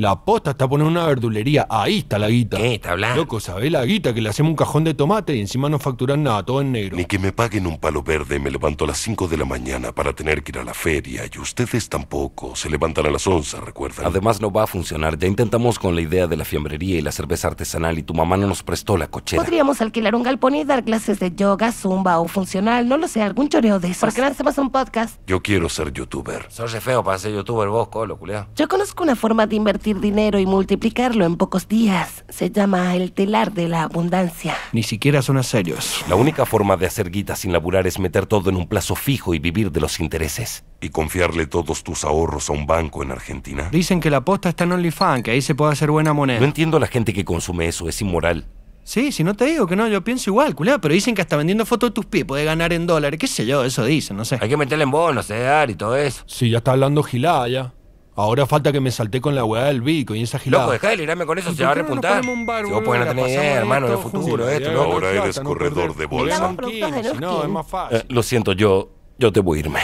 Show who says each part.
Speaker 1: La posta está poniendo una verdulería. Ahí está la guita. ¿Qué está hablando? Loco, ¿sabés la guita? Que le hacemos un cajón de tomate y encima no facturan nada, todo en negro.
Speaker 2: Ni que me paguen un palo verde. Me levanto a las 5 de la mañana para tener que ir a la feria. Y ustedes tampoco. Se levantan a las 11, recuerdan. Además, no va a funcionar. Ya intentamos con la idea de la fiambrería y la cerveza artesanal y tu mamá no nos prestó la cochera.
Speaker 3: Podríamos alquilar un galpón y dar clases de yoga, zumba o funcional. No lo sé, algún choreo de eso. ¿Por qué no hacemos un podcast?
Speaker 2: Yo quiero ser youtuber. Soy feo para ser youtuber vos, colo, culiao.
Speaker 3: Yo conozco una forma de invertir dinero y multiplicarlo en pocos días. Se llama el telar de la abundancia.
Speaker 2: Ni siquiera son serios. La única forma de hacer guita sin laburar es meter todo en un plazo fijo y vivir de los intereses. ¿Y confiarle todos tus ahorros a un banco en Argentina?
Speaker 1: Dicen que la posta está en OnlyFans, que ahí se puede hacer buena moneda. No entiendo a la gente que consume eso, es inmoral. Sí, si no te digo que no, yo pienso igual, culá, pero dicen que hasta vendiendo fotos de tus pies puede ganar en dólares, qué sé yo, eso dicen, no sé. Hay que meterle en bonos, dar y todo eso. Sí, ya está hablando gilada ya. Ahora falta que me salte con la weá del bico y esa gilada. Loco, dejá de lirarme con eso, se va a repuntar. si vos podés no tener idea, hermano, de futuro,
Speaker 2: esto,
Speaker 3: no.
Speaker 1: Ahora eres
Speaker 2: corredor de bolsa. No, es más fácil. lo siento, yo, yo te voy a irme.